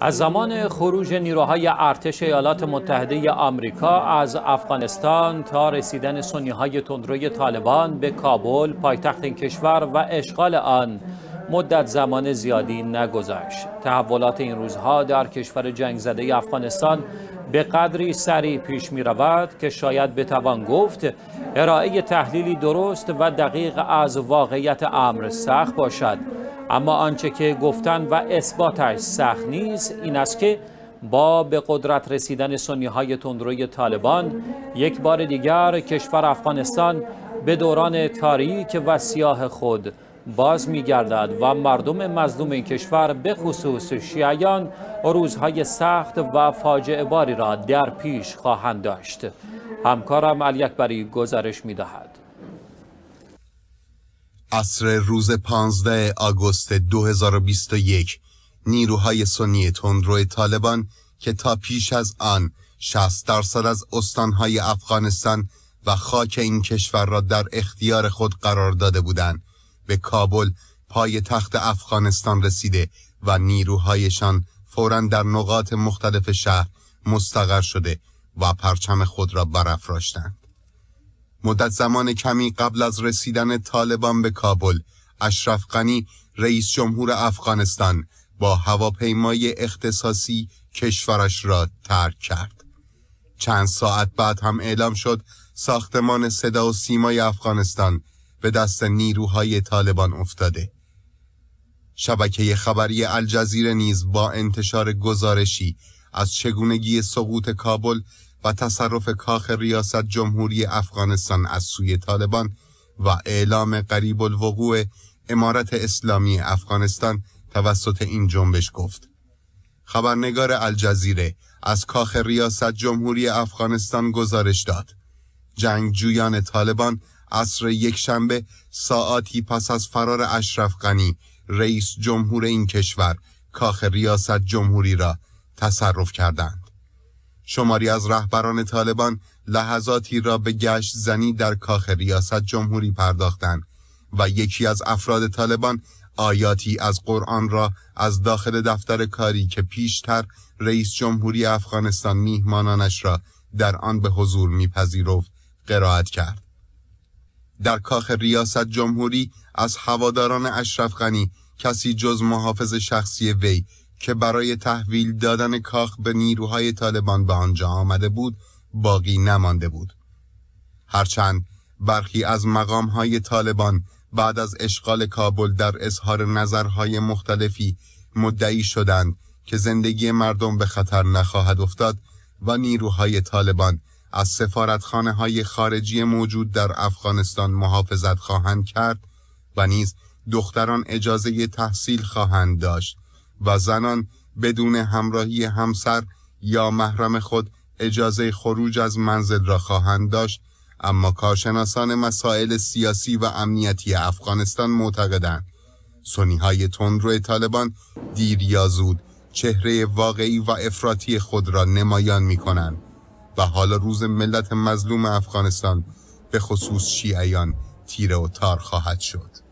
از زمان خروج نیروهای ارتش ایالات متحده آمریکا از افغانستان تا رسیدن سنیهای تندروی طالبان به کابل پایتخت این کشور و اشغال آن مدت زمان زیادی نگذشت تحولات این روزها در کشور جنگ زده افغانستان به قدری سریع پیش می رود که شاید بتوان گفت ارائه تحلیلی درست و دقیق از واقعیت امر سخت باشد اما آنچه که گفتن و اثباتش سخت نیست این است که با به قدرت رسیدن سنی های تندروی طالبان یک بار دیگر کشور افغانستان به دوران تاریک و سیاه خود باز می گردد و مردم مظلوم این کشور به خصوص شیعیان روزهای سخت و فاجعه باری را در پیش خواهند داشت همکارم علی اکبری گزارش می دهد عصر روز 15 آگوست 2021 نیروهای سنی تندرو طالبان که تا پیش از آن 60 درصد از استانهای افغانستان و خاک این کشور را در اختیار خود قرار داده بودند به کابل پای تخت افغانستان رسیده و نیروهایشان فورا در نقاط مختلف شهر مستقر شده و پرچم خود را برافراشتند. مدت زمان کمی قبل از رسیدن طالبان به کابل اشرف غنی رئیس جمهور افغانستان با هواپیمای اختصاصی کشورش را ترک کرد چند ساعت بعد هم اعلام شد ساختمان صدا و سیمای افغانستان به دست نیروهای طالبان افتاده شبکه خبری الجزیره نیز با انتشار گزارشی از چگونگی سقوط کابل و تصرف کاخ ریاست جمهوری افغانستان از سوی طالبان و اعلام قریب الوقوع امارت اسلامی افغانستان توسط این جنبش گفت. خبرنگار الجزیره از کاخ ریاست جمهوری افغانستان گزارش داد. جنگجویان طالبان عصر یکشنبه ساعتی پس از فرار اشرف غنی رئیس جمهور این کشور کاخ ریاست جمهوری را تصرف کردند. شماری از رهبران طالبان لحظاتی را به گشت زنی در کاخ ریاست جمهوری پرداختند و یکی از افراد طالبان آیاتی از قرآن را از داخل دفتر کاری که پیشتر رئیس جمهوری افغانستان میهمانانش را در آن به حضور میپذیرفت قرائت کرد در کاخ ریاست جمهوری از هواداران اشرف غنی کسی جز محافظ شخصی وی که برای تحویل دادن کاخ به نیروهای طالبان به آنجا آمده بود باقی نمانده بود هرچند برخی از مقامهای طالبان بعد از اشغال کابل در اظهار نظرهای مختلفی مدعی شدند که زندگی مردم به خطر نخواهد افتاد و نیروهای طالبان از سفارتخانه های خارجی موجود در افغانستان محافظت خواهند کرد و نیز دختران اجازه تحصیل خواهند داشت و زنان بدون همراهی همسر یا محرم خود اجازه خروج از منزل را خواهند داشت اما کارشناسان مسائل سیاسی و امنیتی افغانستان معتقدند سنی های تندرو طالبان دیر یا زود چهره واقعی و افراطی خود را نمایان می کنند و حالا روز ملت مظلوم افغانستان به خصوص شیعیان تیره و تار خواهد شد.